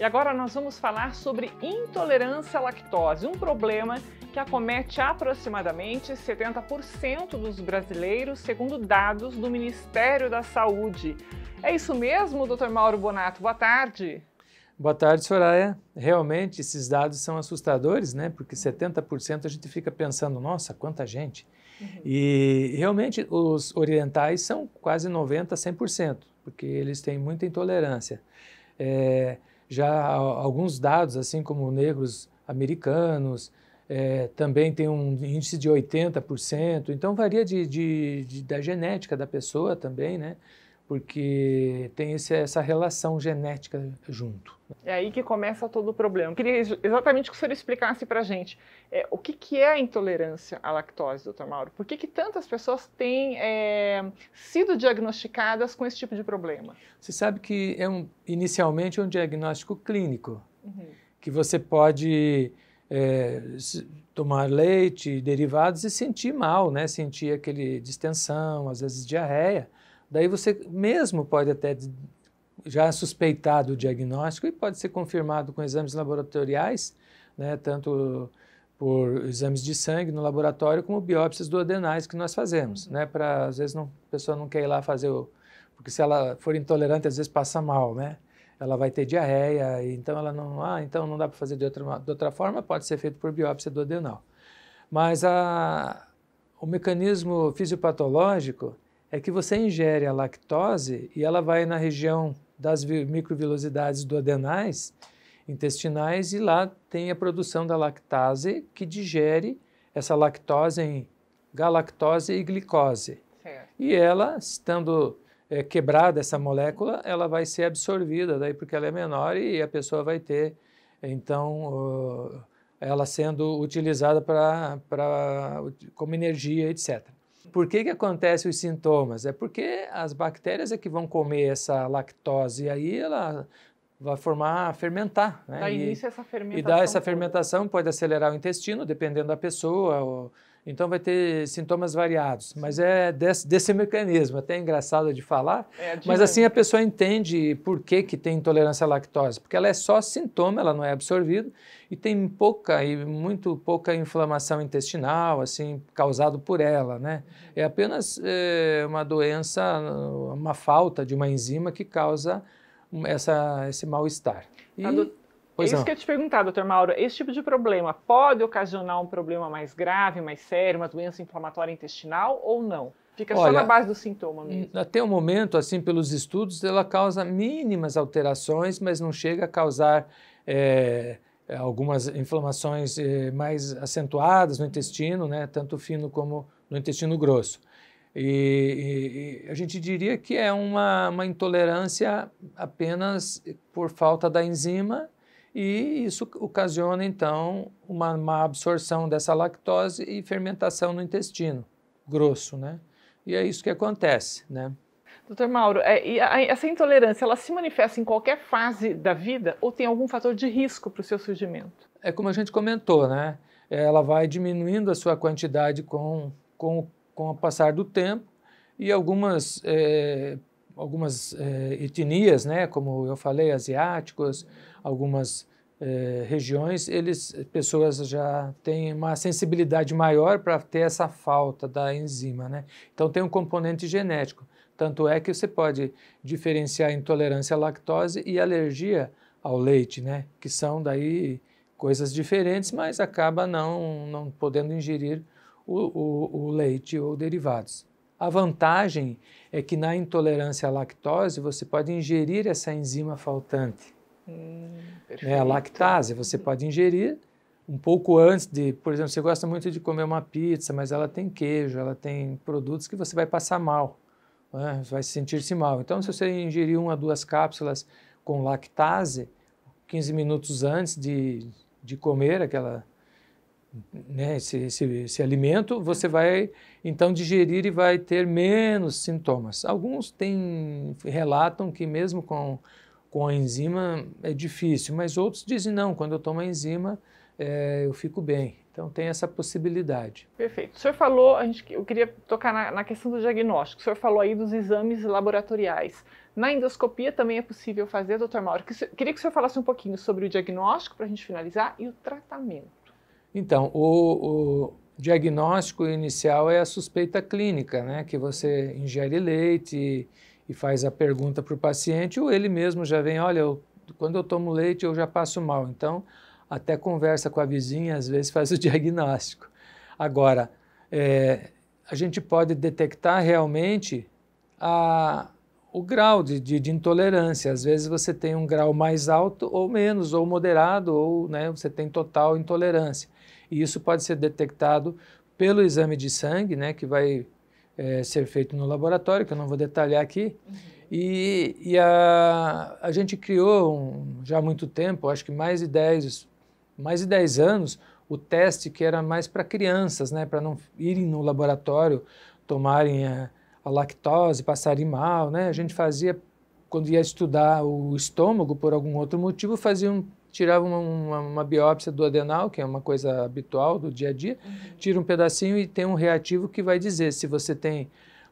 E agora nós vamos falar sobre intolerância à lactose, um problema que acomete aproximadamente 70% dos brasileiros, segundo dados do Ministério da Saúde. É isso mesmo, Dr. Mauro Bonato? Boa tarde. Boa tarde, Soraya. Realmente, esses dados são assustadores, né? Porque 70% a gente fica pensando, nossa, quanta gente. Uhum. E realmente os orientais são quase 90%, 100%, porque eles têm muita intolerância. É, já alguns dados, assim como negros americanos, é, também tem um índice de 80%, então varia de, de, de, da genética da pessoa também, né? porque tem esse, essa relação genética junto. É aí que começa todo o problema. Eu queria exatamente que o senhor explicasse para a gente é, o que, que é a intolerância à lactose, doutor Mauro? Por que, que tantas pessoas têm é, sido diagnosticadas com esse tipo de problema? Você sabe que é um, inicialmente é um diagnóstico clínico, uhum. que você pode é, tomar leite, derivados e sentir mal, né? sentir aquele distensão, às vezes diarreia Daí você mesmo pode até já suspeitar o diagnóstico e pode ser confirmado com exames laboratoriais, né, tanto por exames de sangue no laboratório como biópsias adenais que nós fazemos, uhum. né, para às vezes não, a pessoa não quer ir lá fazer o porque se ela for intolerante às vezes passa mal, né? Ela vai ter diarreia, então ela não, ah, então não dá para fazer de outra de outra forma, pode ser feito por biópsia adenal. Mas a o mecanismo fisiopatológico é que você ingere a lactose e ela vai na região das microvilosidades adenais intestinais, e lá tem a produção da lactase que digere essa lactose em galactose e glicose. Certo. E ela, estando é, quebrada essa molécula, ela vai ser absorvida, daí porque ela é menor e a pessoa vai ter, então, ela sendo utilizada pra, pra, como energia, etc. Por que, que acontecem os sintomas? É porque as bactérias é que vão comer essa lactose e aí ela vai formar, fermentar. Né? Dá início e, essa fermentação. E dá essa fermentação, pode acelerar o intestino, dependendo da pessoa, ou então vai ter sintomas variados, mas é desse, desse mecanismo, é até é engraçado de falar, é, mas assim a pessoa entende por que, que tem intolerância à lactose, porque ela é só sintoma, ela não é absorvida e tem pouca e muito pouca inflamação intestinal, assim, causado por ela, né? É apenas é, uma doença, uma falta de uma enzima que causa essa, esse mal-estar. E... É pois é isso não. que eu te perguntar, doutor Mauro. Esse tipo de problema pode ocasionar um problema mais grave, mais sério, uma doença inflamatória intestinal ou não? Fica Olha, só na base do sintoma mesmo. Até o momento, assim, pelos estudos, ela causa mínimas alterações, mas não chega a causar é, algumas inflamações é, mais acentuadas no intestino, né, tanto fino como no intestino grosso. E, e, a gente diria que é uma, uma intolerância apenas por falta da enzima e isso ocasiona, então, uma má absorção dessa lactose e fermentação no intestino grosso, né? E é isso que acontece, né? Doutor Mauro, é, a, essa intolerância, ela se manifesta em qualquer fase da vida ou tem algum fator de risco para o seu surgimento? É como a gente comentou, né? Ela vai diminuindo a sua quantidade com, com, com o passar do tempo e algumas, é, algumas é, etnias, né? Como eu falei, asiáticos, algumas eh, regiões, eles, pessoas já têm uma sensibilidade maior para ter essa falta da enzima, né? Então tem um componente genético. Tanto é que você pode diferenciar intolerância à lactose e alergia ao leite, né? Que são daí coisas diferentes, mas acaba não, não podendo ingerir o, o, o leite ou derivados. A vantagem é que na intolerância à lactose você pode ingerir essa enzima faltante. Hum, né, a lactase você uhum. pode ingerir um pouco antes de, por exemplo, você gosta muito de comer uma pizza, mas ela tem queijo, ela tem produtos que você vai passar mal, né, vai sentir-se mal. Então, se você ingerir uma ou duas cápsulas com lactase, 15 minutos antes de, de comer aquela, né, esse, esse, esse alimento, você uhum. vai então digerir e vai ter menos sintomas. Alguns têm, relatam que mesmo com com a enzima é difícil, mas outros dizem não, quando eu tomo a enzima é, eu fico bem. Então tem essa possibilidade. Perfeito. O senhor falou, a gente, eu queria tocar na, na questão do diagnóstico. O senhor falou aí dos exames laboratoriais. Na endoscopia também é possível fazer, doutor Mauro. Que, queria que o senhor falasse um pouquinho sobre o diagnóstico para a gente finalizar e o tratamento. Então, o, o diagnóstico inicial é a suspeita clínica, né? Que você ingere leite e faz a pergunta para o paciente, ou ele mesmo já vem, olha, eu, quando eu tomo leite eu já passo mal. Então, até conversa com a vizinha, às vezes faz o diagnóstico. Agora, é, a gente pode detectar realmente a, o grau de, de, de, intolerância. Às vezes você tem um grau mais alto ou menos, ou moderado, ou né, você tem total intolerância. E isso pode ser detectado pelo exame de sangue, né, que vai é, ser feito no laboratório, que eu não vou detalhar aqui. Uhum. E, e, a, a gente criou, um, já há muito tempo, acho que mais de 10, mais de 10 anos, o teste que era mais para crianças, né, para não irem no laboratório, tomarem a, a lactose, passarem mal. Né? A gente fazia, quando ia estudar o estômago por algum outro motivo, fazia um tirava uma, uma, uma, biópsia do adenal, que é uma coisa habitual do dia a dia, uhum. tira um pedacinho e tem um reativo que vai dizer se você tem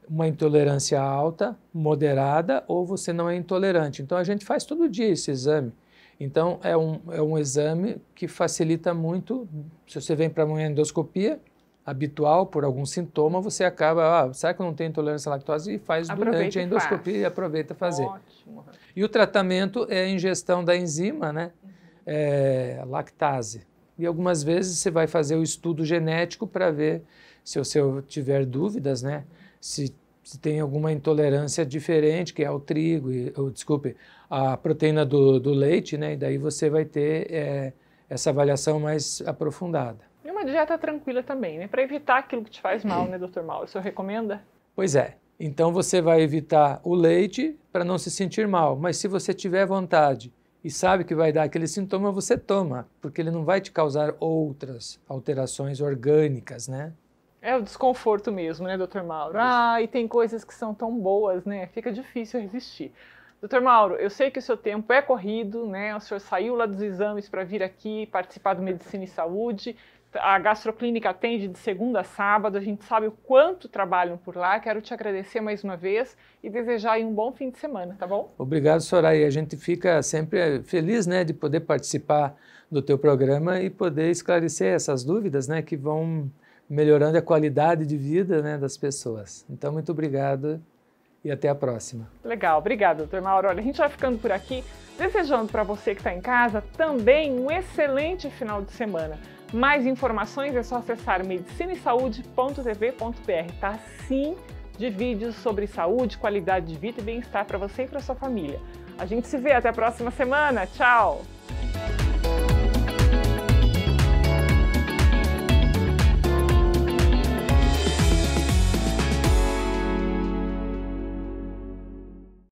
uma intolerância alta, moderada ou você não é intolerante. Então a gente faz todo dia esse exame. Então é um, é um exame que facilita muito. Se você vem para uma endoscopia habitual por algum sintoma, você acaba, ah, será que eu não tenho intolerância à lactose? E faz aproveita durante a endoscopia faz. e aproveita fazer. Ótimo. E o tratamento é a ingestão da enzima, né? Uhum é, lactase. E algumas vezes você vai fazer o estudo genético para ver se você tiver dúvidas, né? Se, se, tem alguma intolerância diferente, que é o trigo, e, ou, desculpe, a proteína do, do, leite, né? E daí você vai ter é, essa avaliação mais aprofundada. E uma dieta tranquila também, né? Para evitar aquilo que te faz mal, né, doutor Mauro? O senhor recomenda? Pois é. Então você vai evitar o leite para não se sentir mal. Mas se você tiver vontade e sabe que vai dar aquele sintoma, você toma, porque ele não vai te causar outras alterações orgânicas, né? É o desconforto mesmo, né, doutor Mauro? Ah, e tem coisas que são tão boas, né? Fica difícil resistir. Doutor Mauro, eu sei que o seu tempo é corrido, né? O senhor saiu lá dos exames para vir aqui participar do Medicina e Saúde a Gastroclínica atende de segunda a sábado, a gente sabe o quanto trabalham por lá. Quero te agradecer mais uma vez e desejar um bom fim de semana, tá bom? Obrigado, Soraya. A gente fica sempre feliz né, de poder participar do teu programa e poder esclarecer essas dúvidas né, que vão melhorando a qualidade de vida né, das pessoas. Então, muito obrigado e até a próxima. Legal, obrigada, doutor Mauro. Olha, a gente vai ficando por aqui, desejando para você que está em casa também um excelente final de semana. Mais informações é só acessar medicinesaude.tv.br. Tá sim de vídeos sobre saúde, qualidade de vida e bem-estar para você e para sua família. A gente se vê até a próxima semana. Tchau!